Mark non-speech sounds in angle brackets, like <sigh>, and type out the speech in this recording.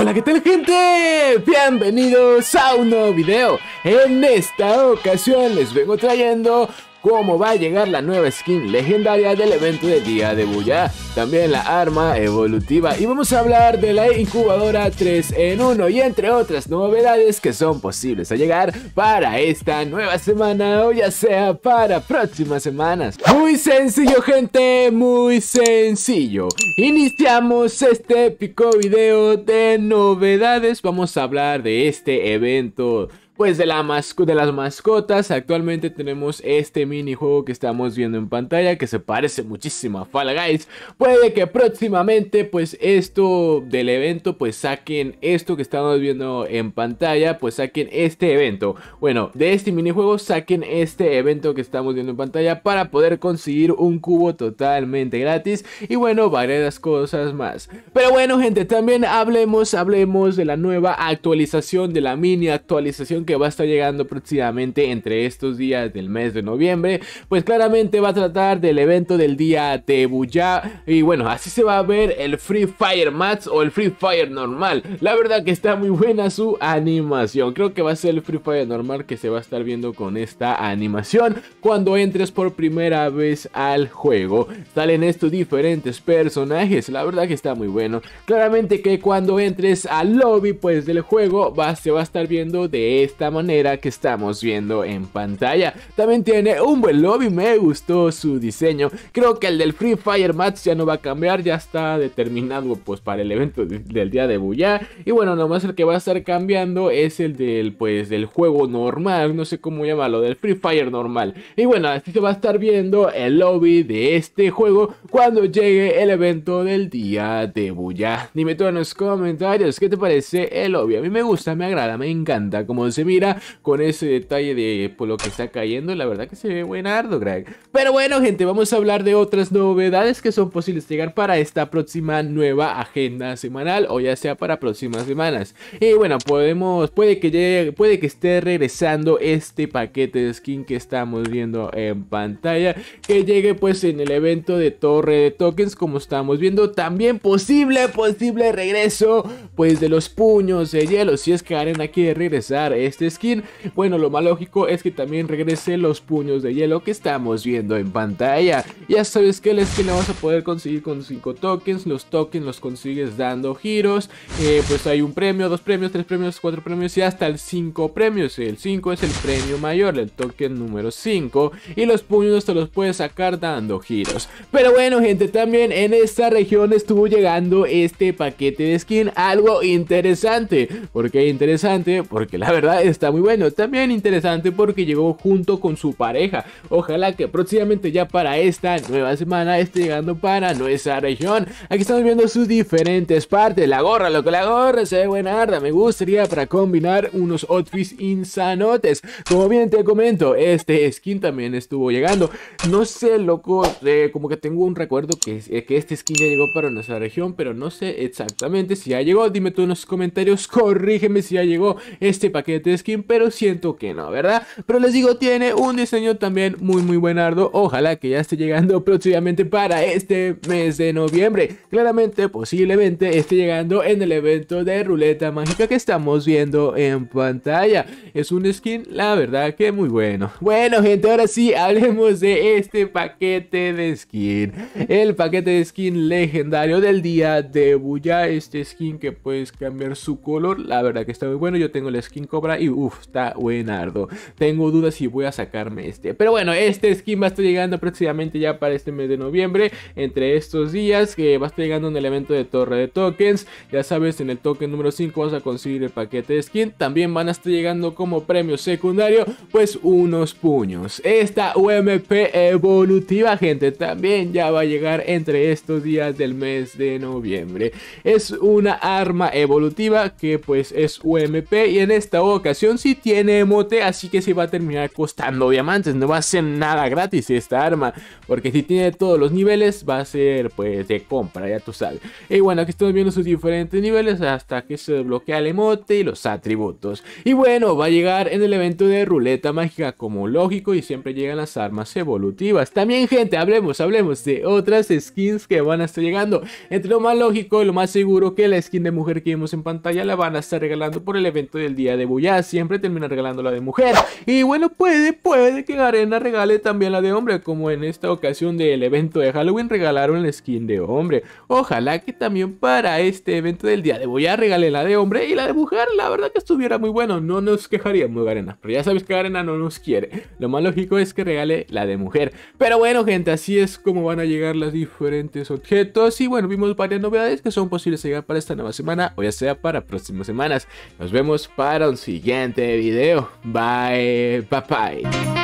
Hola, ¿qué tal gente? Bienvenidos a un nuevo video. En esta ocasión les vengo trayendo cómo va a llegar la nueva skin legendaria del evento de Día de Buya, también la arma evolutiva y vamos a hablar de la incubadora 3 en 1 y entre otras novedades que son posibles a llegar para esta nueva semana o ya sea para próximas semanas. Muy sencillo gente, muy sencillo. Iniciamos este épico video de novedades, vamos a hablar de este evento pues de, la de las mascotas. Actualmente tenemos este minijuego que estamos viendo en pantalla que se parece muchísimo a Fall Guys. Puede que próximamente pues esto del evento pues saquen esto que estamos viendo en pantalla pues saquen este evento. Bueno, de este minijuego saquen este evento que estamos viendo en pantalla para poder conseguir un cubo totalmente gratis y bueno, varias cosas más. Pero bueno gente, también hablemos, hablemos de la nueva actualización, de la mini actualización que va a estar llegando próximamente entre estos días del mes de noviembre, pues claramente va a tratar del evento del día de Buya y bueno, así se va a ver el Free Fire Match o el Free Fire normal. La verdad que está muy buena su animación. Creo que va a ser el Free Fire normal que se va a estar viendo con esta animación cuando entres por primera vez al juego. Salen estos diferentes personajes, la verdad que está muy bueno. Claramente que cuando entres al lobby pues del juego va, se va a estar viendo de este manera que estamos viendo en pantalla. También tiene un buen lobby, me gustó su diseño. Creo que el del Free Fire Match ya no va a cambiar, ya está determinado pues para el evento del día de Buya. Y bueno, nomás el que va a estar cambiando es el del pues del juego normal, no sé cómo llamarlo, del Free Fire normal. Y bueno, así se va a estar viendo el lobby de este juego cuando llegue el evento del día de Buya. Dime tú en los comentarios qué te parece el lobby. A mí me gusta, me agrada, me encanta como se mira con ese detalle de por lo que está cayendo, la verdad que se ve buenardo, Greg. Pero bueno, gente, vamos a hablar de otras novedades que son posibles llegar para esta próxima nueva agenda semanal o ya sea para próximas semanas. Y bueno, podemos, puede que llegue, puede que esté regresando este paquete de skin que estamos viendo en pantalla, que llegue pues en el evento de torre de tokens como estamos viendo. También posible, posible regreso pues de los puños de hielo, si es que aquí regresar este este skin. Bueno, lo más lógico es que también regrese los puños de hielo que estamos viendo en pantalla. Ya sabes que la skin la vas a poder conseguir con 5 tokens, los tokens los consigues dando giros, eh, pues hay un premio, dos premios, tres premios, cuatro premios y hasta el 5 premios. El 5 es el premio mayor, el token número 5 y los puños te los puedes sacar dando giros. Pero bueno gente, también en esta región estuvo llegando este paquete de skin, algo interesante. porque interesante? Porque la verdad está muy bueno. También interesante porque llegó junto con su pareja. Ojalá que próximamente ya para esta nueva semana esté llegando para nuestra región. Aquí estamos viendo sus diferentes partes. La gorra, lo que la gorra se ve buena Me gustaría para combinar unos outfits insanotes. Como bien te comento, este skin también estuvo llegando. No sé, loco, eh, como que tengo un recuerdo que, eh, que este skin ya llegó para nuestra región, pero no sé exactamente si ya llegó. Dime tú en los comentarios, corrígeme si ya llegó este paquete skin, pero siento que no, ¿verdad? Pero les digo, tiene un diseño también muy, muy buenardo. Ojalá que ya esté llegando <laughs> próximamente para este mes de noviembre. Claramente, posiblemente esté llegando en el evento de ruleta mágica que estamos viendo en pantalla. Es un skin, la verdad, que muy bueno. Bueno, gente, ahora sí, <laughs> hablemos de este paquete de skin. El paquete de skin legendario del día de Buya. Este skin que puedes cambiar su color. La verdad que está muy bueno. Yo tengo la skin cobra y uff, está buenardo. Tengo dudas si voy a sacarme este. Pero bueno, este skin va a estar llegando próximamente ya para este mes de noviembre. Entre estos días que eh, va a estar llegando un elemento de Torre de Tokens. Ya sabes, en el token número 5 vas a conseguir el paquete de skin. También van a estar llegando como premio secundario, pues unos puños. Esta UMP evolutiva, gente, también ya va a llegar entre estos días del mes de noviembre. Es una arma evolutiva que pues es UMP y en esta boca si tiene emote, así que se va a terminar costando diamantes. No va a ser nada gratis esta arma, porque si tiene todos los niveles va a ser pues de compra, ya tú sabes. Y bueno, aquí estamos viendo sus diferentes niveles hasta que se desbloquea el emote y los atributos. Y bueno, va a llegar en el evento de ruleta mágica como lógico y siempre llegan las armas evolutivas. También gente, hablemos, hablemos de otras skins que van a estar llegando. Entre lo más lógico y lo más seguro que la skin de mujer que vimos en pantalla la van a estar regalando por el evento del día de Bullard siempre termina regalando la de mujer. Y bueno, puede, puede que Arena regale también la de hombre, como en esta ocasión del evento de Halloween regalaron la skin de hombre. Ojalá que también para este evento del día de hoy ya regale la de hombre y la de mujer, la verdad que estuviera muy bueno, no nos quejaríamos muy Arena. Pero ya sabes que Arena no nos quiere. Lo más lógico es que regale la de mujer. Pero bueno, gente, así es como van a llegar los diferentes objetos. Y bueno, vimos varias novedades que son posibles llegar para esta nueva semana o ya sea para próximas semanas. Nos vemos para un siguiente siguiente video. Bye, bye, bye.